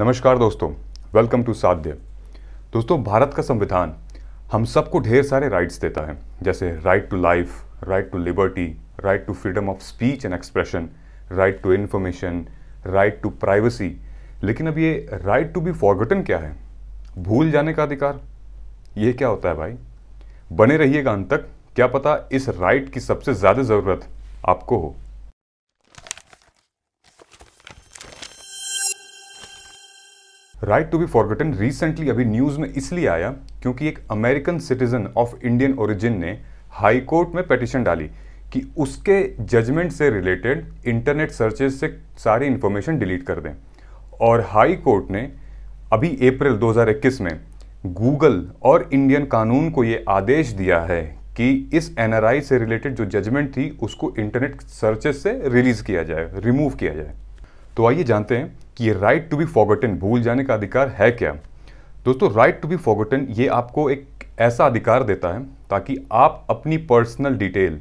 नमस्कार दोस्तों welcome to साध्य दोस्तों भारत का संविधान हम सबको ढेर सारे राइट्स देता है जैसे right to life right to liberty right to freedom of speech and expression right to information right to privacy लेकिन अब ये राइट टू बी फॉरगटन क्या है भूल जाने का अधिकार ये क्या होता है भाई बने रहिएगा अंत तक क्या पता इस राइट की सबसे ज़्यादा ज़रूरत आपको हो right to be forgotten recently अभी न्यूज़ में इसलिए आया क्योंकि एक American citizen of Indian origin ने हाई कोर्ट में पटिशन डाली कि उसके जजमेंट से रिलेटेड इंटरनेट सर्चेज से सारी इंफॉर्मेशन डिलीट कर दें और हाई कोर्ट ने अभी अप्रैल 2021 में गूगल और इंडियन कानून को ये आदेश दिया है कि इस एनआरआई से रिलेटेड जो जजमेंट थी उसको इंटरनेट सर्चेज से रिलीज़ किया जाए रिमूव किया जाए तो आइए जानते हैं कि राइट टू बी फॉगटन भूल जाने का अधिकार है क्या दोस्तों राइट टू बी फॉगटन ये आपको एक ऐसा अधिकार देता है ताकि आप अपनी पर्सनल डिटेल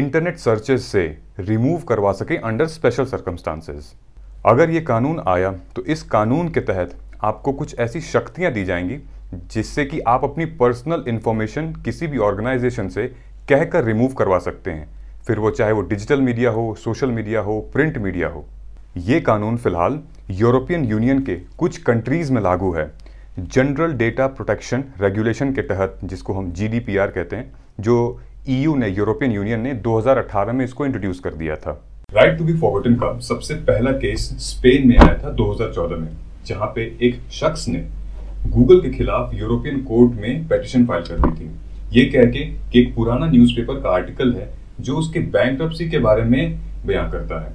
इंटरनेट सर्चेस से रिमूव करवा सकें अंडर स्पेशल सर्कमस्टांसेस अगर ये कानून आया तो इस कानून के तहत आपको कुछ ऐसी शक्तियाँ दी जाएंगी जिससे कि आप अपनी पर्सनल इन्फॉर्मेशन किसी भी ऑर्गेनाइजेशन से कहकर रिमूव करवा सकते हैं फिर वो चाहे वो डिजिटल मीडिया हो सोशल मीडिया हो प्रिंट मीडिया हो ये कानून फिलहाल यूरोपियन यूनियन के कुछ कंट्रीज़ में लागू है जनरल डेटा प्रोटेक्शन रेगुलेशन के तहत जिसको हम जी कहते हैं जो ईयू e ने यूरोपियन यूनियन ने 2018 में इसको इंट्रोड्यूस कर दिया था राइट टू बी फॉरगॉटन का सबसे पहला केस स्पेन में आया था 2014 में जहां पे एक शख्स ने गूगल के खिलाफ यूरोपियन कोर्ट में पेटिशन फाइल कर दी थी ये कह के कि एक पुराना न्यूज़पेपर का आर्टिकल है जो उसके बैंक के बारे में बयां करता है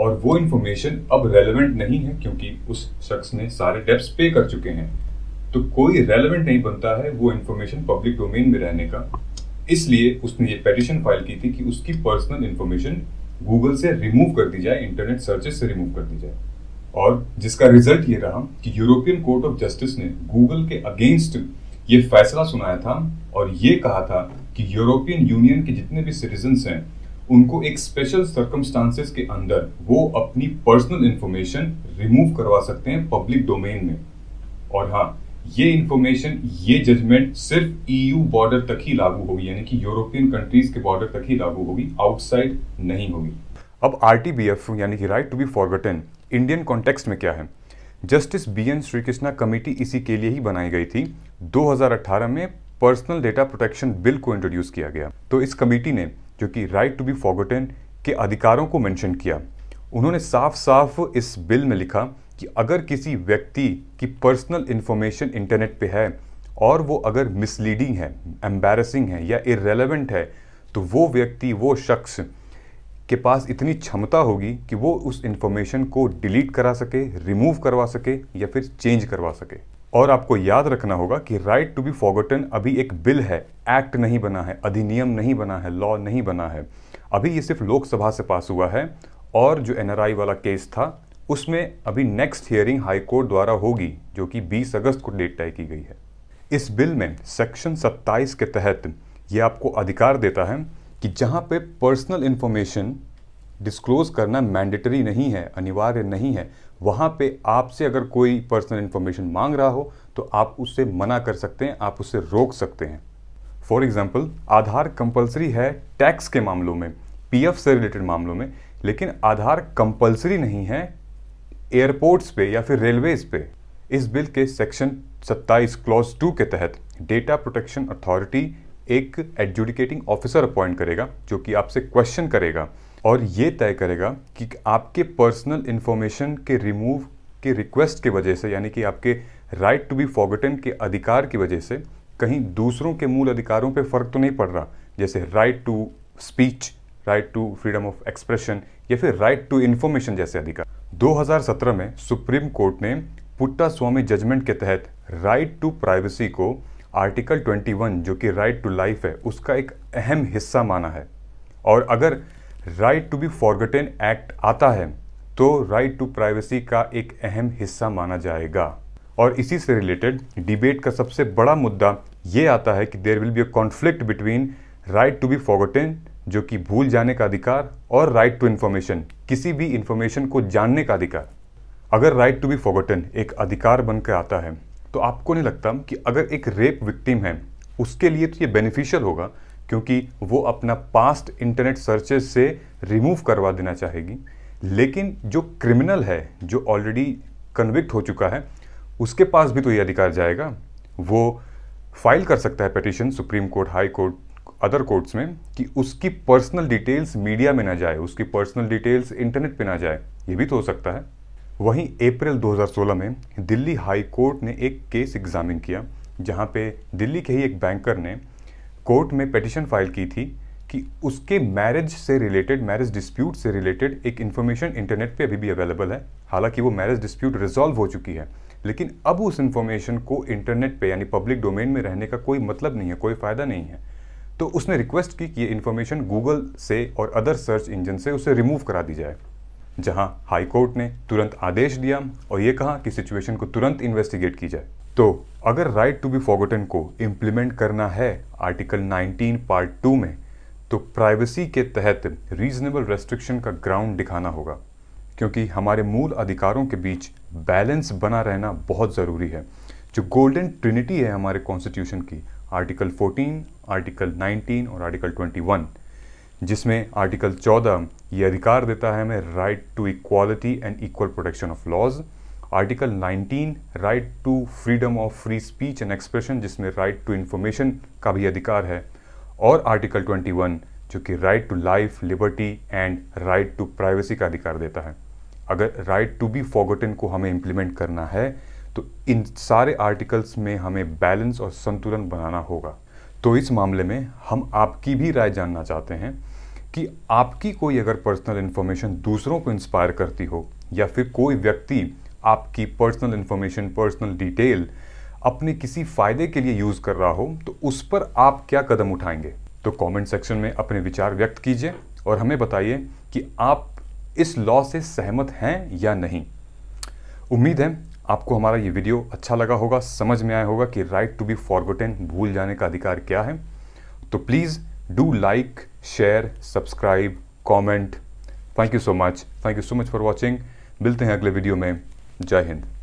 और वो इन्फॉर्मेशन अब रेलिवेंट नहीं है क्योंकि उस शख्स ने सारे डेप्स पे कर चुके हैं तो कोई रेलिवेंट नहीं बनता है वो इन्फॉर्मेशन पब्लिक डोमेन में रहने का इसलिए उसने ये पेटिशन फाइल की थी कि उसकी पर्सनल इन्फॉर्मेशन गूगल से रिमूव कर दी जाए इंटरनेट सर्चेस से रिमूव कर दी जाए और जिसका रिजल्ट ये रहा कि यूरोपियन कोर्ट ऑफ जस्टिस ने गूगल के अगेंस्ट ये फैसला सुनाया था और ये कहा था कि यूरोपियन यूनियन के जितने भी सिटीजन्स हैं उनको एक स्पेशल सर्कमस्टांसेस के अंदर वो अपनी पर्सनल इंफॉर्मेशन रिमूव करवा सकते हैं पब्लिक डोमेन में और हाँ ये इंफॉर्मेशन ये जजमेंट सिर्फ ईयू e बॉर्डर तक ही लागू होगी यानी कि यूरोपियन कंट्रीज के बॉर्डर तक ही लागू होगी आउटसाइड नहीं होगी अब आर यानी कि right to be forgotten Indian context में क्या है justice B N Srikrishna committee इसी के लिए ही बनाई गई थी 2018 में पर्सनल डेटा प्रोटेक्शन बिल को इंट्रोड्यूस किया गया तो इस कमेटी ने जो कि राइट टू बी फॉरगोटन के अधिकारों को मेंशन किया उन्होंने साफ साफ इस बिल में लिखा कि अगर किसी व्यक्ति की पर्सनल इन्फॉर्मेशन इंटरनेट पे है और वो अगर मिसलीडिंग है एम्बेरसिंग है या इरेलीवेंट है तो वो व्यक्ति वो शख्स के पास इतनी क्षमता होगी कि वो उस इन्फॉर्मेशन को डिलीट करा सके रिमूव करवा सके या फिर चेंज करवा सके और आपको याद रखना होगा कि राइट टू बी फॉगटन अभी एक बिल है एक्ट नहीं बना है अधिनियम नहीं बना है लॉ नहीं बना है अभी ये सिर्फ लोकसभा से पास हुआ है और जो एन वाला केस था उसमें अभी नेक्स्ट हियरिंग हाईकोर्ट द्वारा होगी जो कि 20 अगस्त को डेट तय की गई है इस बिल में सेक्शन 27 के तहत ये आपको अधिकार देता है कि जहाँ पे पर्सनल इन्फॉर्मेशन डिस्क्लोज करना मैंडेटरी नहीं है अनिवार्य नहीं है वहाँ पे आपसे अगर कोई पर्सनल इन्फॉर्मेशन मांग रहा हो तो आप उससे मना कर सकते हैं आप उससे रोक सकते हैं फॉर एग्ज़ाम्पल आधार कंपलसरी है टैक्स के मामलों में पी से रिलेटेड मामलों में लेकिन आधार कंपलसरी नहीं है एयरपोर्ट्स पे या फिर रेलवेज पे इस बिल के सेक्शन 27 क्लॉज 2 के तहत डेटा प्रोटेक्शन अथॉरिटी एक एडजुडिकेटिंग ऑफिसर अपॉइंट करेगा जो कि आपसे क्वेश्चन करेगा और ये तय करेगा कि आपके पर्सनल इन्फॉर्मेशन के रिमूव के रिक्वेस्ट के वजह से यानी कि आपके राइट टू बी फॉगटन के अधिकार की वजह से कहीं दूसरों के मूल अधिकारों पे फ़र्क तो नहीं पड़ रहा जैसे right to speech right to freedom of expression या फिर राइट टू इन्फॉर्मेशन जैसे अधिकार 2017 में सुप्रीम कोर्ट ने पुट्टा स्वामी जजमेंट के तहत राइट टू प्राइवेसी को आर्टिकल 21 जो कि राइट टू लाइफ है उसका एक अहम हिस्सा माना है और अगर right to be forgotten act आता है तो राइट टू प्राइवेसी का एक अहम हिस्सा माना जाएगा और इसी से रिलेटेड डिबेट का सबसे बड़ा मुद्दा ये आता है कि there will be a conflict between right to be forgotten जो कि भूल जाने का अधिकार और राइट टू इन्फॉर्मेशन किसी भी इन्फॉर्मेशन को जानने का अधिकार अगर राइट टू बी फॉरगटन एक अधिकार बनकर आता है तो आपको नहीं लगता कि अगर एक रेप विक्टिम है उसके लिए तो ये बेनिफिशियल होगा क्योंकि वो अपना पास्ट इंटरनेट सर्चेस से रिमूव करवा देना चाहेगी लेकिन जो क्रिमिनल है जो ऑलरेडी कन्विक्ट हो चुका है उसके पास भी तो ये अधिकार जाएगा वो फाइल कर सकता है petition supreme court high court other courts में कि उसकी पर्सनल डिटेल्स मीडिया में ना जाए उसकी पर्सनल डिटेल्स इंटरनेट पे ना जाए ये भी तो हो सकता है वहीं अप्रैल 2016 में दिल्ली हाई कोर्ट ने एक केस एग्जामिन किया जहां पे दिल्ली के ही एक बैंकर ने कोर्ट में पटिशन फाइल की थी कि उसके मैरिज से रिलेटेड मैरिज डिस्प्यूट से रिलेटेड एक इन्फॉर्मेशन इंटरनेट पे अभी भी अवेलेबल है हालांकि वो मैरिज डिस्प्यूट रिजॉल्व हो चुकी है लेकिन अब उस इन्फॉर्मेशन को इंटरनेट पे यानी पब्लिक डोमेन में रहने का कोई मतलब नहीं है कोई फ़ायदा नहीं है तो उसने रिक्वेस्ट की कि ये इन्फॉर्मेशन गूगल से और अदर सर्च इंजन से उसे रिमूव करा दी जाए जहाँ हाई कोर्ट ने तुरंत आदेश दिया और ये कहा कि सिचुएशन को तुरंत इन्वेस्टिगेट की जाए तो अगर राइट टू बी फॉगोटन को इम्प्लीमेंट करना है आर्टिकल 19 पार्ट टू में तो प्राइवेसी के तहत रीजनेबल रेस्ट्रिक्शन का ग्राउंड दिखाना होगा क्योंकि हमारे मूल अधिकारों के बीच बैलेंस बना रहना बहुत ज़रूरी है जो गोल्डन ट्रिनिटी है हमारे कॉन्स्टिट्यूशन की आर्टिकल 14, आर्टिकल 19 और आर्टिकल 21, जिसमें आर्टिकल 14 ये अधिकार देता है हमें right to equality and equal protection of laws article 19 right to freedom of free speech and expression जिसमें राइट टू इन्फॉर्मेशन का भी अधिकार है और आर्टिकल 21 जो कि right to life liberty and right to privacy का अधिकार देता है अगर राइट टू बी फॉगटन को हमें इम्प्लीमेंट करना है तो इन सारे आर्टिकल्स में हमें बैलेंस और संतुलन बनाना होगा तो इस मामले में हम आपकी भी राय जानना चाहते हैं कि आपकी कोई अगर पर्सनल इन्फॉर्मेशन दूसरों को इंस्पायर करती हो या फिर कोई व्यक्ति आपकी पर्सनल इन्फॉर्मेशन पर्सनल डिटेल अपने किसी फ़ायदे के लिए यूज़ कर रहा हो तो उस पर आप क्या कदम उठाएंगे तो कमेंट सेक्शन में अपने विचार व्यक्त कीजिए और हमें बताइए कि आप इस लॉ से सहमत हैं या नहीं उम्मीद है आपको हमारा ये वीडियो अच्छा लगा होगा समझ में आया होगा कि राइट टू बी फॉरगोटेन भूल जाने का अधिकार क्या है तो please do like share subscribe comment thank you so much thank you so much for watching मिलते हैं अगले वीडियो में जय हिंद